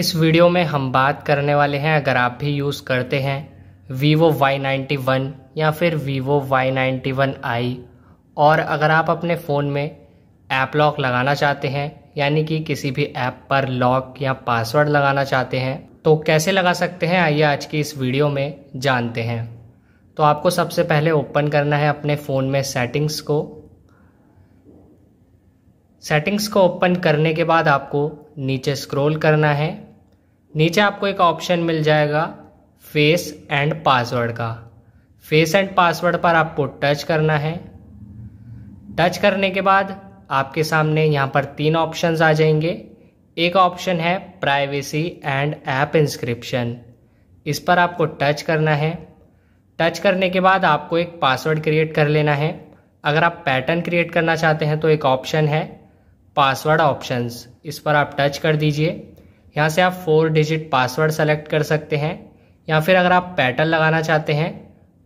इस वीडियो में हम बात करने वाले हैं अगर आप भी यूज़ करते हैं वीवो वाई नाइन्टी वन या फिर Vivo Y ninety one I और अगर आप अपने फ़ोन में ऐप लॉक लगाना चाहते हैं यानी कि किसी भी ऐप पर लॉक या पासवर्ड लगाना चाहते हैं तो कैसे लगा सकते हैं आइए आज की इस वीडियो में जानते हैं तो आपको सबसे पहले ओपन करना है अपने फ़ोन में सेटिंग्स को सेटिंग्स को ओपन करने के बाद आपको नीचे स्क्रॉल करना है नीचे आपको एक ऑप्शन मिल जाएगा फेस एंड पासवर्ड का फेस एंड पासवर्ड पर आपको टच करना है टच करने के बाद आपके सामने यहाँ पर तीन ऑप्शंस आ जाएंगे एक ऑप्शन है प्राइवेसी एंड ऐप इंस्क्रिप्शन इस पर आपको टच करना है टच करने के बाद आपको एक पासवर्ड क्रिएट कर लेना है अगर आप पैटर्न क्रिएट करना चाहते हैं तो एक ऑप्शन है पासवर्ड ऑप्शंस इस पर आप टच कर दीजिए यहाँ से आप फोर डिजिट पासवर्ड सेलेक्ट कर सकते हैं या फिर अगर आप पैटर्न लगाना चाहते हैं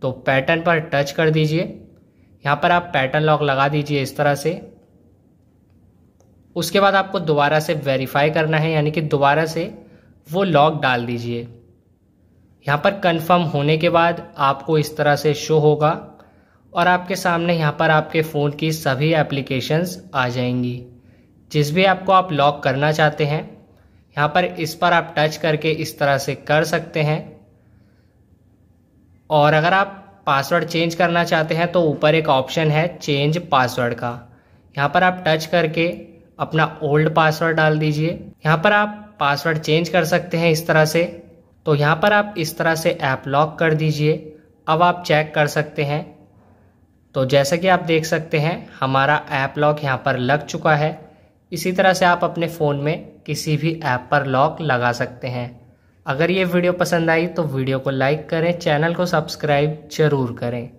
तो पैटर्न पर टच कर दीजिए यहाँ पर आप पैटर्न लॉक लगा दीजिए इस तरह से उसके बाद आपको दोबारा से वेरीफाई करना है यानी कि दोबारा से वो लॉक डाल दीजिए यहाँ पर कंफर्म होने के बाद आपको इस तरह से शो होगा और आपके सामने यहाँ पर आपके फ़ोन की सभी एप्लीकेशंस आ जाएंगी जिस भी आपको आप लॉक करना चाहते हैं यहाँ पर इस पर आप टच करके इस तरह से कर सकते हैं और अगर आप पासवर्ड चेंज करना चाहते हैं तो ऊपर एक ऑप्शन है चेंज पासवर्ड का यहाँ पर आप टच करके अपना ओल्ड पासवर्ड डाल दीजिए यहाँ पर आप पासवर्ड चेंज कर सकते हैं इस तरह से तो यहाँ पर आप इस तरह से ऐप लॉक कर दीजिए अब आप चेक कर सकते हैं तो जैसा कि आप देख सकते हैं हमारा ऐप लॉक यहाँ पर लग चुका है इसी तरह से आप अपने फ़ोन में किसी भी ऐप पर लॉक लगा सकते हैं अगर ये वीडियो पसंद आई तो वीडियो को लाइक करें चैनल को सब्सक्राइब ज़रूर करें